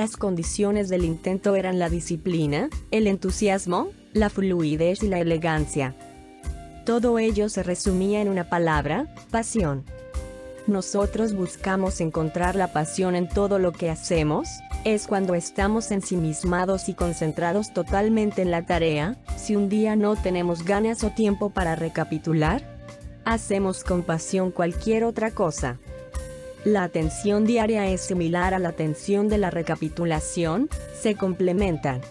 Las condiciones del intento eran la disciplina, el entusiasmo, la fluidez y la elegancia. Todo ello se resumía en una palabra, pasión. Nosotros buscamos encontrar la pasión en todo lo que hacemos, es cuando estamos ensimismados y concentrados totalmente en la tarea, si un día no tenemos ganas o tiempo para recapitular, hacemos con pasión cualquier otra cosa. La atención diaria es similar a la atención de la recapitulación, se complementan.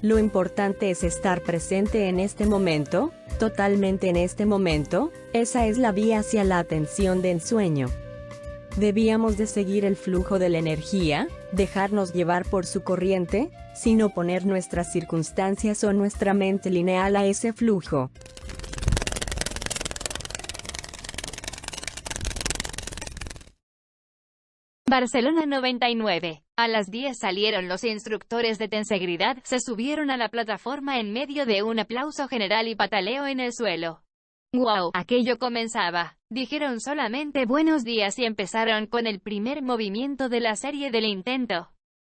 Lo importante es estar presente en este momento, totalmente en este momento, esa es la vía hacia la atención de ensueño. Debíamos de seguir el flujo de la energía, dejarnos llevar por su corriente, sin oponer nuestras circunstancias o nuestra mente lineal a ese flujo. Barcelona 99. A las 10 salieron los instructores de tensegridad, se subieron a la plataforma en medio de un aplauso general y pataleo en el suelo. ¡Wow! Aquello comenzaba. Dijeron solamente buenos días y empezaron con el primer movimiento de la serie del intento.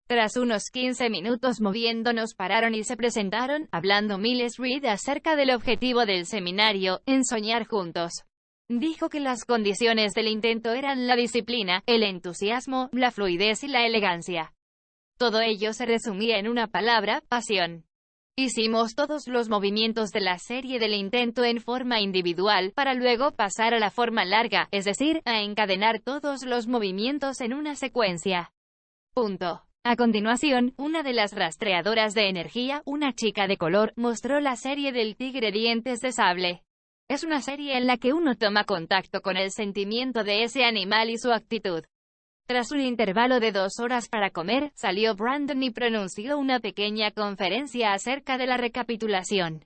Tras unos 15 minutos moviéndonos pararon y se presentaron, hablando Miles Reed acerca del objetivo del seminario, en soñar juntos. Dijo que las condiciones del intento eran la disciplina, el entusiasmo, la fluidez y la elegancia. Todo ello se resumía en una palabra, pasión. Hicimos todos los movimientos de la serie del intento en forma individual, para luego pasar a la forma larga, es decir, a encadenar todos los movimientos en una secuencia. Punto. A continuación, una de las rastreadoras de energía, una chica de color, mostró la serie del tigre dientes de sable. Es una serie en la que uno toma contacto con el sentimiento de ese animal y su actitud. Tras un intervalo de dos horas para comer, salió Brandon y pronunció una pequeña conferencia acerca de la recapitulación.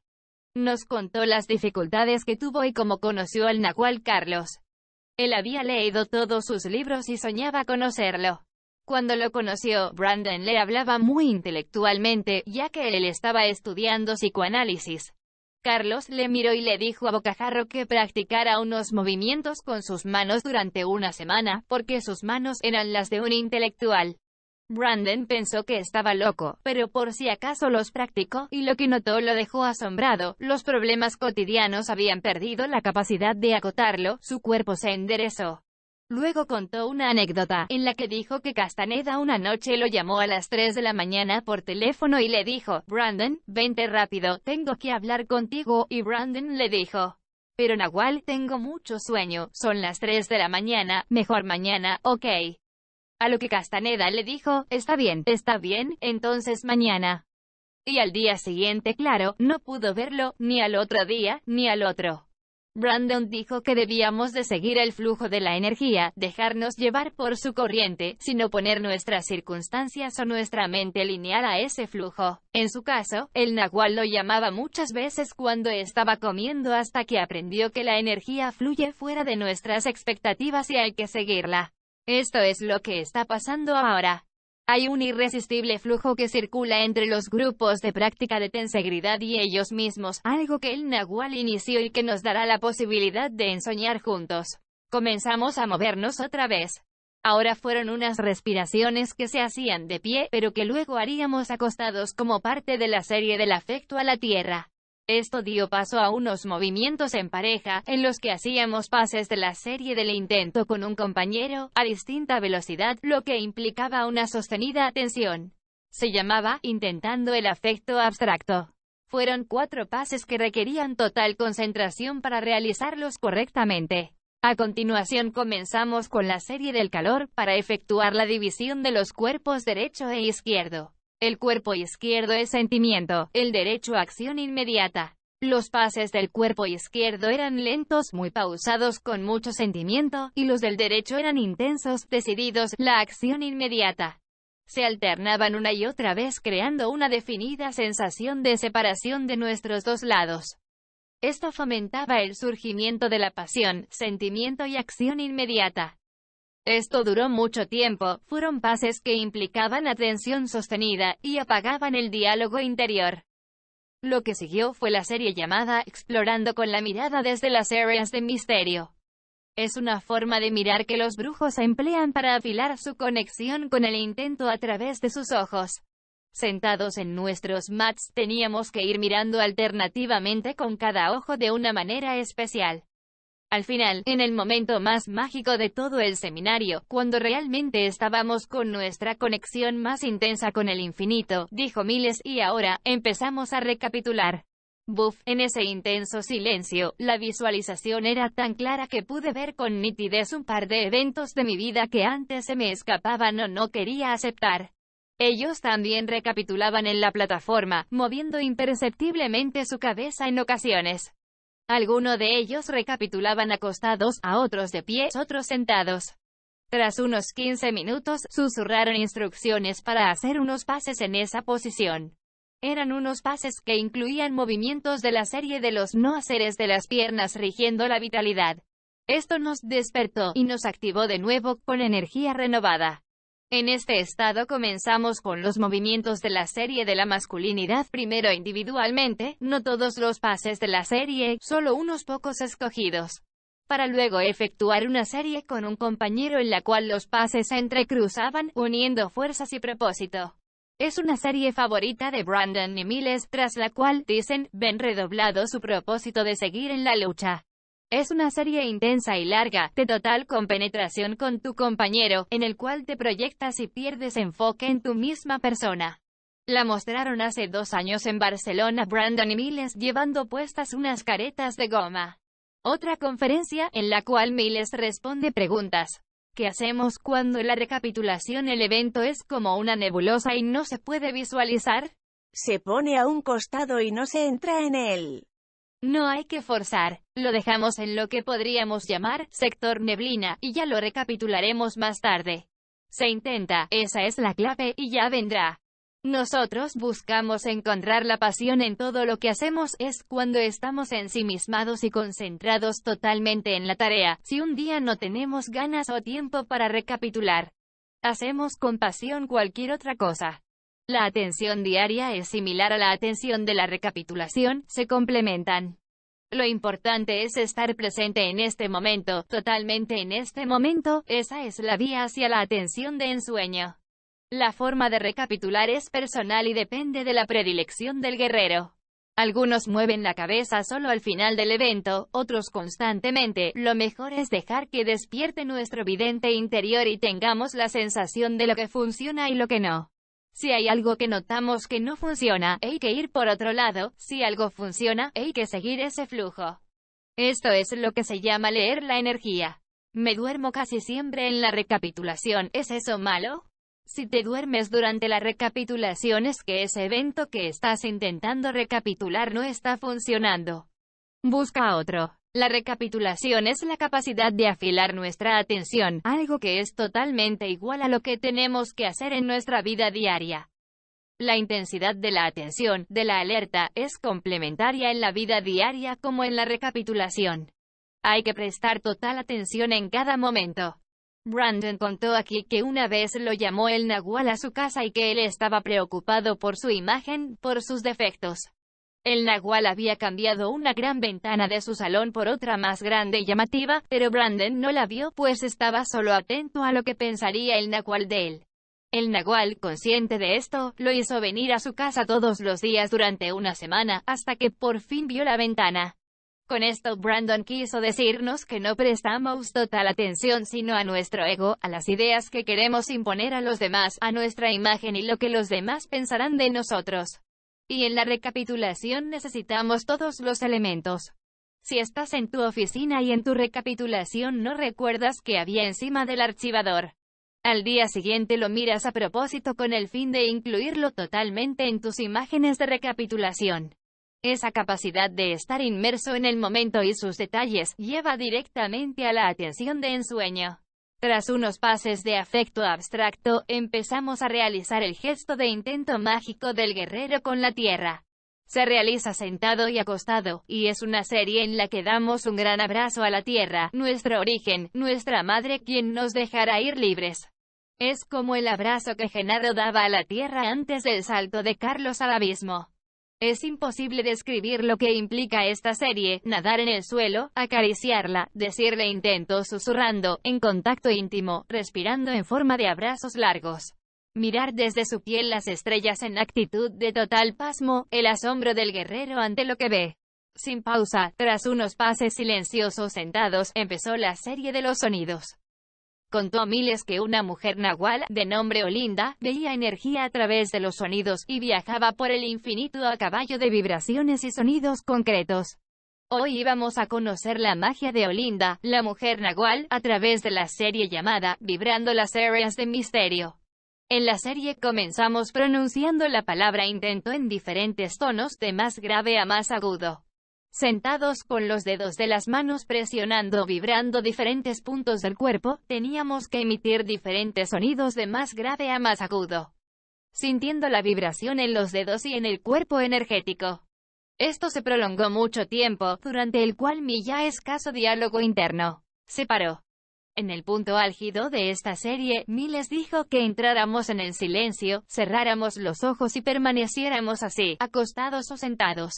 Nos contó las dificultades que tuvo y cómo conoció al Nahual Carlos. Él había leído todos sus libros y soñaba conocerlo. Cuando lo conoció, Brandon le hablaba muy intelectualmente, ya que él estaba estudiando psicoanálisis. Carlos le miró y le dijo a Bocajarro que practicara unos movimientos con sus manos durante una semana, porque sus manos eran las de un intelectual. Brandon pensó que estaba loco, pero por si acaso los practicó, y lo que notó lo dejó asombrado, los problemas cotidianos habían perdido la capacidad de acotarlo, su cuerpo se enderezó. Luego contó una anécdota, en la que dijo que Castaneda una noche lo llamó a las 3 de la mañana por teléfono y le dijo, Brandon, vente rápido, tengo que hablar contigo, y Brandon le dijo, pero Nahual, tengo mucho sueño, son las 3 de la mañana, mejor mañana, ok. A lo que Castaneda le dijo, está bien, está bien, entonces mañana. Y al día siguiente, claro, no pudo verlo, ni al otro día, ni al otro. Brandon dijo que debíamos de seguir el flujo de la energía, dejarnos llevar por su corriente, sino poner nuestras circunstancias o nuestra mente lineal a ese flujo. En su caso, el nahual lo llamaba muchas veces cuando estaba comiendo hasta que aprendió que la energía fluye fuera de nuestras expectativas y hay que seguirla. Esto es lo que está pasando ahora. Hay un irresistible flujo que circula entre los grupos de práctica de tensegridad y ellos mismos, algo que el Nahual inició y que nos dará la posibilidad de ensoñar juntos. Comenzamos a movernos otra vez. Ahora fueron unas respiraciones que se hacían de pie, pero que luego haríamos acostados como parte de la serie del afecto a la tierra. Esto dio paso a unos movimientos en pareja, en los que hacíamos pases de la serie del intento con un compañero, a distinta velocidad, lo que implicaba una sostenida atención. Se llamaba, intentando el afecto abstracto. Fueron cuatro pases que requerían total concentración para realizarlos correctamente. A continuación comenzamos con la serie del calor, para efectuar la división de los cuerpos derecho e izquierdo. El cuerpo izquierdo es sentimiento, el derecho acción inmediata. Los pases del cuerpo izquierdo eran lentos, muy pausados, con mucho sentimiento, y los del derecho eran intensos, decididos, la acción inmediata. Se alternaban una y otra vez creando una definida sensación de separación de nuestros dos lados. Esto fomentaba el surgimiento de la pasión, sentimiento y acción inmediata. Esto duró mucho tiempo, fueron pases que implicaban atención sostenida, y apagaban el diálogo interior. Lo que siguió fue la serie llamada Explorando con la mirada desde las áreas de misterio. Es una forma de mirar que los brujos emplean para afilar su conexión con el intento a través de sus ojos. Sentados en nuestros mats teníamos que ir mirando alternativamente con cada ojo de una manera especial. Al final, en el momento más mágico de todo el seminario, cuando realmente estábamos con nuestra conexión más intensa con el infinito, dijo Miles, y ahora, empezamos a recapitular. Buf, en ese intenso silencio, la visualización era tan clara que pude ver con nitidez un par de eventos de mi vida que antes se me escapaban o no quería aceptar. Ellos también recapitulaban en la plataforma, moviendo imperceptiblemente su cabeza en ocasiones. Algunos de ellos recapitulaban acostados, a otros de pie, otros sentados. Tras unos 15 minutos, susurraron instrucciones para hacer unos pases en esa posición. Eran unos pases que incluían movimientos de la serie de los no haceres de las piernas rigiendo la vitalidad. Esto nos despertó y nos activó de nuevo, con energía renovada. En este estado comenzamos con los movimientos de la serie de la masculinidad primero individualmente, no todos los pases de la serie, solo unos pocos escogidos, para luego efectuar una serie con un compañero en la cual los pases se entrecruzaban, uniendo fuerzas y propósito. Es una serie favorita de Brandon y Miles, tras la cual, dicen, ven redoblado su propósito de seguir en la lucha. Es una serie intensa y larga, de total compenetración con tu compañero, en el cual te proyectas y pierdes enfoque en tu misma persona. La mostraron hace dos años en Barcelona Brandon y Miles llevando puestas unas caretas de goma. Otra conferencia, en la cual Miles responde preguntas. ¿Qué hacemos cuando la recapitulación el evento es como una nebulosa y no se puede visualizar? Se pone a un costado y no se entra en él. No hay que forzar, lo dejamos en lo que podríamos llamar sector neblina, y ya lo recapitularemos más tarde. Se intenta, esa es la clave, y ya vendrá. Nosotros buscamos encontrar la pasión en todo lo que hacemos es cuando estamos ensimismados y concentrados totalmente en la tarea, si un día no tenemos ganas o tiempo para recapitular. Hacemos con pasión cualquier otra cosa. La atención diaria es similar a la atención de la recapitulación, se complementan. Lo importante es estar presente en este momento, totalmente en este momento, esa es la vía hacia la atención de ensueño. La forma de recapitular es personal y depende de la predilección del guerrero. Algunos mueven la cabeza solo al final del evento, otros constantemente. Lo mejor es dejar que despierte nuestro vidente interior y tengamos la sensación de lo que funciona y lo que no. Si hay algo que notamos que no funciona, hay que ir por otro lado, si algo funciona, hay que seguir ese flujo. Esto es lo que se llama leer la energía. Me duermo casi siempre en la recapitulación, ¿es eso malo? Si te duermes durante la recapitulación es que ese evento que estás intentando recapitular no está funcionando. Busca otro. La recapitulación es la capacidad de afilar nuestra atención, algo que es totalmente igual a lo que tenemos que hacer en nuestra vida diaria. La intensidad de la atención, de la alerta, es complementaria en la vida diaria como en la recapitulación. Hay que prestar total atención en cada momento. Brandon contó aquí que una vez lo llamó el Nahual a su casa y que él estaba preocupado por su imagen, por sus defectos. El Nahual había cambiado una gran ventana de su salón por otra más grande y llamativa, pero Brandon no la vio, pues estaba solo atento a lo que pensaría el Nahual de él. El Nahual, consciente de esto, lo hizo venir a su casa todos los días durante una semana, hasta que por fin vio la ventana. Con esto Brandon quiso decirnos que no prestamos total atención sino a nuestro ego, a las ideas que queremos imponer a los demás, a nuestra imagen y lo que los demás pensarán de nosotros. Y en la recapitulación necesitamos todos los elementos. Si estás en tu oficina y en tu recapitulación no recuerdas que había encima del archivador, al día siguiente lo miras a propósito con el fin de incluirlo totalmente en tus imágenes de recapitulación. Esa capacidad de estar inmerso en el momento y sus detalles lleva directamente a la atención de ensueño. Tras unos pases de afecto abstracto, empezamos a realizar el gesto de intento mágico del guerrero con la tierra. Se realiza sentado y acostado, y es una serie en la que damos un gran abrazo a la tierra, nuestro origen, nuestra madre quien nos dejará ir libres. Es como el abrazo que Genaro daba a la tierra antes del salto de Carlos al abismo. Es imposible describir lo que implica esta serie, nadar en el suelo, acariciarla, decirle intentos susurrando, en contacto íntimo, respirando en forma de abrazos largos. Mirar desde su piel las estrellas en actitud de total pasmo, el asombro del guerrero ante lo que ve. Sin pausa, tras unos pases silenciosos sentados, empezó la serie de los sonidos contó a miles que una mujer nahual, de nombre Olinda, veía energía a través de los sonidos, y viajaba por el infinito a caballo de vibraciones y sonidos concretos. Hoy íbamos a conocer la magia de Olinda, la mujer nahual, a través de la serie llamada Vibrando las áreas de misterio. En la serie comenzamos pronunciando la palabra intento en diferentes tonos de más grave a más agudo sentados con los dedos de las manos presionando vibrando diferentes puntos del cuerpo, teníamos que emitir diferentes sonidos de más grave a más agudo, sintiendo la vibración en los dedos y en el cuerpo energético. Esto se prolongó mucho tiempo, durante el cual mi ya escaso diálogo interno se paró. En el punto álgido de esta serie, Miles dijo que entráramos en el silencio, cerráramos los ojos y permaneciéramos así, acostados o sentados.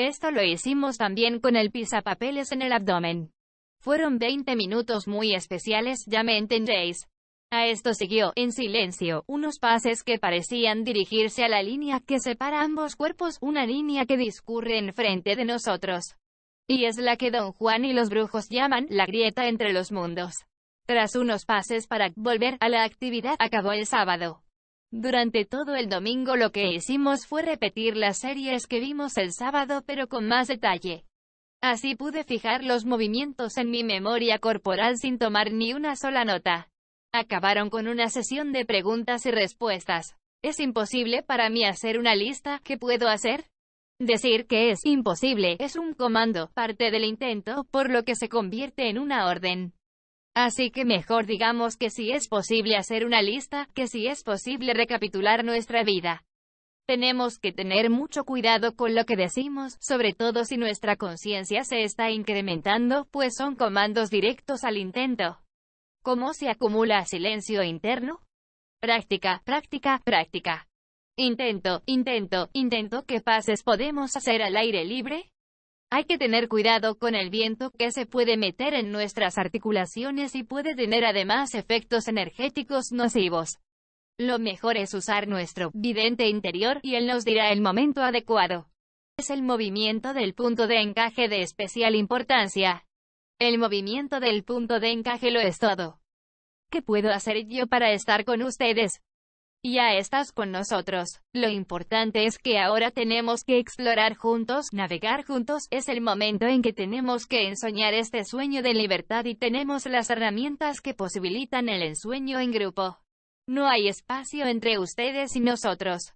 Esto lo hicimos también con el pisapapeles en el abdomen. Fueron 20 minutos muy especiales, ya me entendéis. A esto siguió, en silencio, unos pases que parecían dirigirse a la línea que separa ambos cuerpos, una línea que discurre enfrente de nosotros. Y es la que don Juan y los brujos llaman la grieta entre los mundos. Tras unos pases para volver a la actividad, acabó el sábado. Durante todo el domingo lo que hicimos fue repetir las series que vimos el sábado pero con más detalle. Así pude fijar los movimientos en mi memoria corporal sin tomar ni una sola nota. Acabaron con una sesión de preguntas y respuestas. Es imposible para mí hacer una lista, ¿qué puedo hacer? Decir que es imposible es un comando, parte del intento, por lo que se convierte en una orden. Así que mejor digamos que si es posible hacer una lista, que si es posible recapitular nuestra vida. Tenemos que tener mucho cuidado con lo que decimos, sobre todo si nuestra conciencia se está incrementando, pues son comandos directos al intento. ¿Cómo se acumula silencio interno? Práctica, práctica, práctica. Intento, intento, intento ¿Qué pases podemos hacer al aire libre. Hay que tener cuidado con el viento que se puede meter en nuestras articulaciones y puede tener además efectos energéticos nocivos. Lo mejor es usar nuestro vidente interior y él nos dirá el momento adecuado. Es el movimiento del punto de encaje de especial importancia. El movimiento del punto de encaje lo es todo. ¿Qué puedo hacer yo para estar con ustedes? Ya estás con nosotros. Lo importante es que ahora tenemos que explorar juntos, navegar juntos. Es el momento en que tenemos que ensoñar este sueño de libertad y tenemos las herramientas que posibilitan el ensueño en grupo. No hay espacio entre ustedes y nosotros.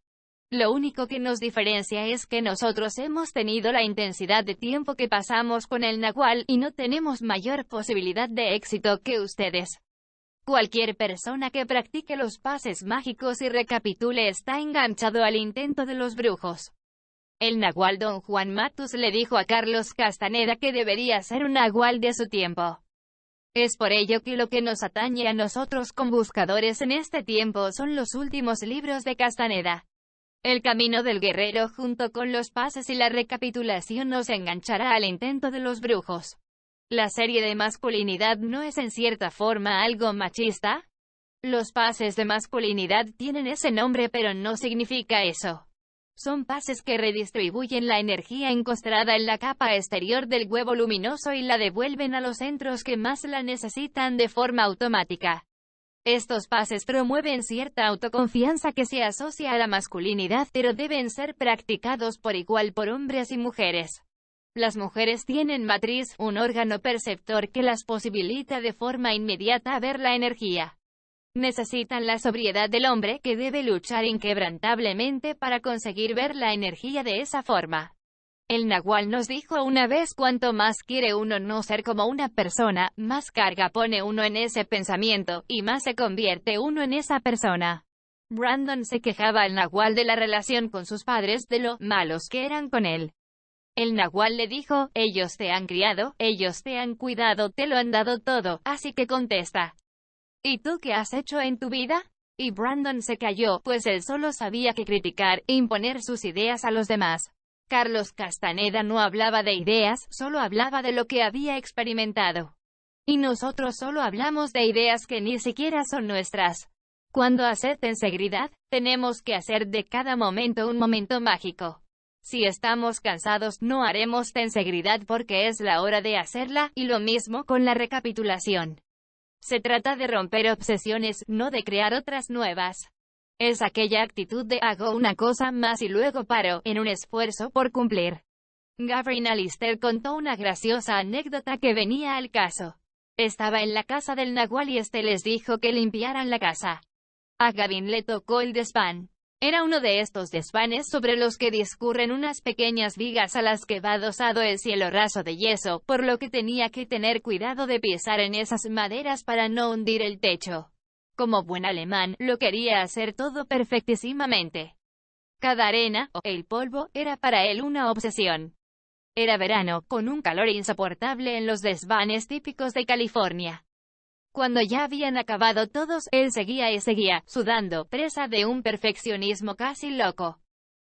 Lo único que nos diferencia es que nosotros hemos tenido la intensidad de tiempo que pasamos con el Nahual y no tenemos mayor posibilidad de éxito que ustedes. Cualquier persona que practique los pases mágicos y recapitule está enganchado al intento de los brujos. El nahual don Juan Matus le dijo a Carlos Castaneda que debería ser un nahual de su tiempo. Es por ello que lo que nos atañe a nosotros con buscadores en este tiempo son los últimos libros de Castaneda. El camino del guerrero junto con los pases y la recapitulación nos enganchará al intento de los brujos. ¿La serie de masculinidad no es en cierta forma algo machista? Los pases de masculinidad tienen ese nombre pero no significa eso. Son pases que redistribuyen la energía encostrada en la capa exterior del huevo luminoso y la devuelven a los centros que más la necesitan de forma automática. Estos pases promueven cierta autoconfianza que se asocia a la masculinidad, pero deben ser practicados por igual por hombres y mujeres. Las mujeres tienen matriz, un órgano perceptor que las posibilita de forma inmediata ver la energía. Necesitan la sobriedad del hombre, que debe luchar inquebrantablemente para conseguir ver la energía de esa forma. El Nahual nos dijo una vez cuanto más quiere uno no ser como una persona, más carga pone uno en ese pensamiento, y más se convierte uno en esa persona. Brandon se quejaba al Nahual de la relación con sus padres, de lo malos que eran con él. El nahual le dijo, ellos te han criado, ellos te han cuidado, te lo han dado todo, así que contesta. ¿Y tú qué has hecho en tu vida? Y Brandon se cayó, pues él solo sabía que criticar, imponer sus ideas a los demás. Carlos Castaneda no hablaba de ideas, solo hablaba de lo que había experimentado. Y nosotros solo hablamos de ideas que ni siquiera son nuestras. Cuando acepten seguridad, tenemos que hacer de cada momento un momento mágico. Si estamos cansados, no haremos tenseguridad porque es la hora de hacerla, y lo mismo con la recapitulación. Se trata de romper obsesiones, no de crear otras nuevas. Es aquella actitud de hago una cosa más y luego paro, en un esfuerzo por cumplir. Gavin Alister contó una graciosa anécdota que venía al caso. Estaba en la casa del Nahual y este les dijo que limpiaran la casa. A Gavin le tocó el despán. Era uno de estos desvanes sobre los que discurren unas pequeñas vigas a las que va adosado el cielo raso de yeso, por lo que tenía que tener cuidado de pisar en esas maderas para no hundir el techo. Como buen alemán, lo quería hacer todo perfectísimamente. Cada arena, o el polvo, era para él una obsesión. Era verano, con un calor insoportable en los desvanes típicos de California. Cuando ya habían acabado todos, él seguía y seguía, sudando, presa de un perfeccionismo casi loco.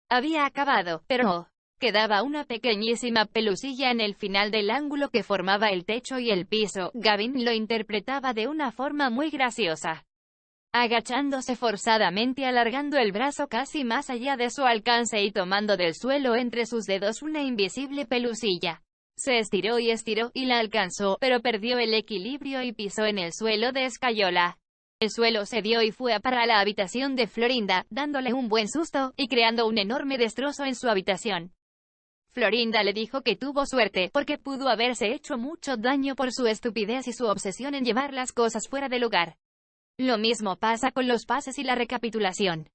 Había acabado, pero quedaba una pequeñísima pelusilla en el final del ángulo que formaba el techo y el piso. Gavin lo interpretaba de una forma muy graciosa. Agachándose forzadamente, alargando el brazo casi más allá de su alcance y tomando del suelo entre sus dedos una invisible pelusilla. Se estiró y estiró, y la alcanzó, pero perdió el equilibrio y pisó en el suelo de escayola. El suelo se dio y fue a a la habitación de Florinda, dándole un buen susto, y creando un enorme destrozo en su habitación. Florinda le dijo que tuvo suerte, porque pudo haberse hecho mucho daño por su estupidez y su obsesión en llevar las cosas fuera de lugar. Lo mismo pasa con los pases y la recapitulación.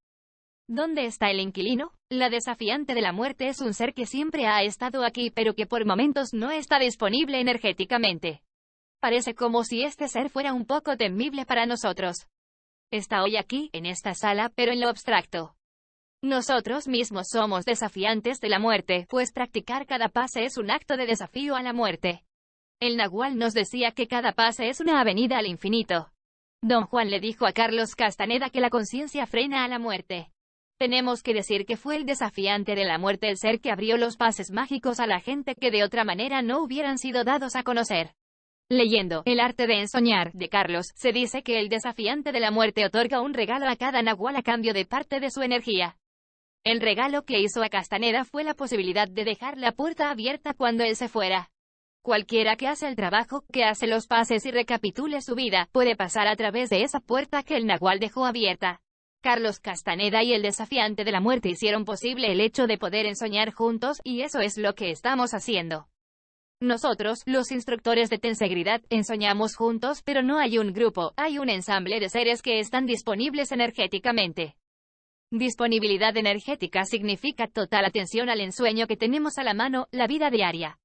¿Dónde está el inquilino? La desafiante de la muerte es un ser que siempre ha estado aquí pero que por momentos no está disponible energéticamente. Parece como si este ser fuera un poco temible para nosotros. Está hoy aquí, en esta sala, pero en lo abstracto. Nosotros mismos somos desafiantes de la muerte, pues practicar cada pase es un acto de desafío a la muerte. El Nahual nos decía que cada pase es una avenida al infinito. Don Juan le dijo a Carlos Castaneda que la conciencia frena a la muerte. Tenemos que decir que fue el desafiante de la muerte el ser que abrió los pases mágicos a la gente que de otra manera no hubieran sido dados a conocer. Leyendo El arte de ensoñar de Carlos, se dice que el desafiante de la muerte otorga un regalo a cada nahual a cambio de parte de su energía. El regalo que hizo a Castaneda fue la posibilidad de dejar la puerta abierta cuando él se fuera. Cualquiera que hace el trabajo, que hace los pases y recapitule su vida, puede pasar a través de esa puerta que el nahual dejó abierta. Carlos Castaneda y el desafiante de la muerte hicieron posible el hecho de poder ensoñar juntos, y eso es lo que estamos haciendo. Nosotros, los instructores de Tensegridad, ensoñamos juntos, pero no hay un grupo, hay un ensamble de seres que están disponibles energéticamente. Disponibilidad energética significa total atención al ensueño que tenemos a la mano, la vida diaria.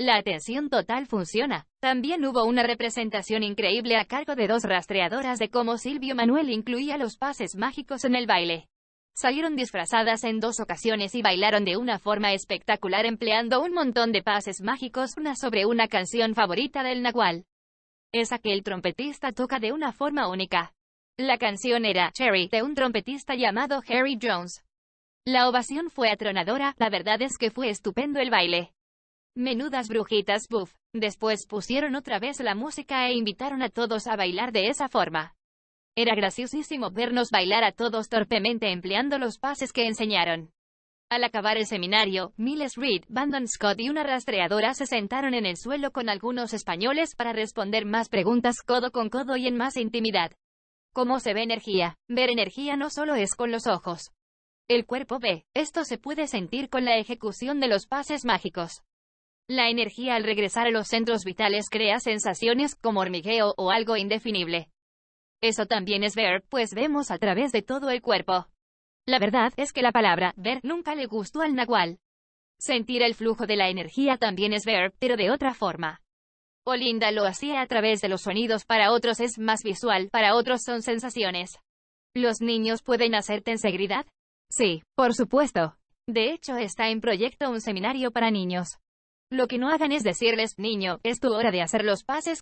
La atención total funciona. También hubo una representación increíble a cargo de dos rastreadoras de cómo Silvio Manuel incluía los pases mágicos en el baile. Salieron disfrazadas en dos ocasiones y bailaron de una forma espectacular empleando un montón de pases mágicos una sobre una canción favorita del Nahual. Esa que el trompetista toca de una forma única. La canción era Cherry de un trompetista llamado Harry Jones. La ovación fue atronadora, la verdad es que fue estupendo el baile. Menudas brujitas, buff. Después pusieron otra vez la música e invitaron a todos a bailar de esa forma. Era graciosísimo vernos bailar a todos torpemente empleando los pases que enseñaron. Al acabar el seminario, Miles Reed, Bandon Scott y una rastreadora se sentaron en el suelo con algunos españoles para responder más preguntas codo con codo y en más intimidad. ¿Cómo se ve energía? Ver energía no solo es con los ojos. El cuerpo ve, esto se puede sentir con la ejecución de los pases mágicos. La energía al regresar a los centros vitales crea sensaciones como hormigueo o algo indefinible. Eso también es ver, pues vemos a través de todo el cuerpo. La verdad es que la palabra ver nunca le gustó al nahual. Sentir el flujo de la energía también es ver, pero de otra forma. Olinda lo hacía a través de los sonidos, para otros es más visual, para otros son sensaciones. ¿Los niños pueden hacerte seguridad? Sí, por supuesto. De hecho, está en proyecto un seminario para niños. Lo que no hagan es decirles, niño, es tu hora de hacer los pases.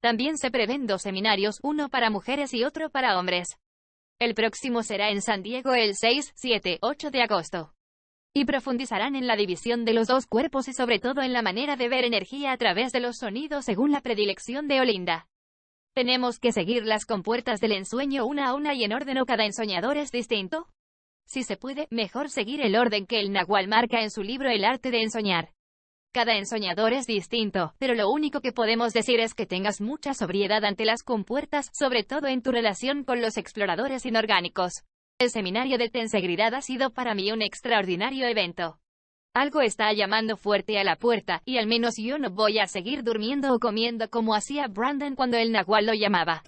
También se prevén dos seminarios, uno para mujeres y otro para hombres. El próximo será en San Diego el 6, 7, 8 de agosto. Y profundizarán en la división de los dos cuerpos y sobre todo en la manera de ver energía a través de los sonidos según la predilección de Olinda. Tenemos que seguir las compuertas del ensueño una a una y en orden o cada ensoñador es distinto. Si se puede, mejor seguir el orden que el Nahual marca en su libro El arte de ensoñar. Cada ensoñador es distinto, pero lo único que podemos decir es que tengas mucha sobriedad ante las compuertas, sobre todo en tu relación con los exploradores inorgánicos. El seminario de Tensegridad ha sido para mí un extraordinario evento. Algo está llamando fuerte a la puerta, y al menos yo no voy a seguir durmiendo o comiendo como hacía Brandon cuando el nahual lo llamaba.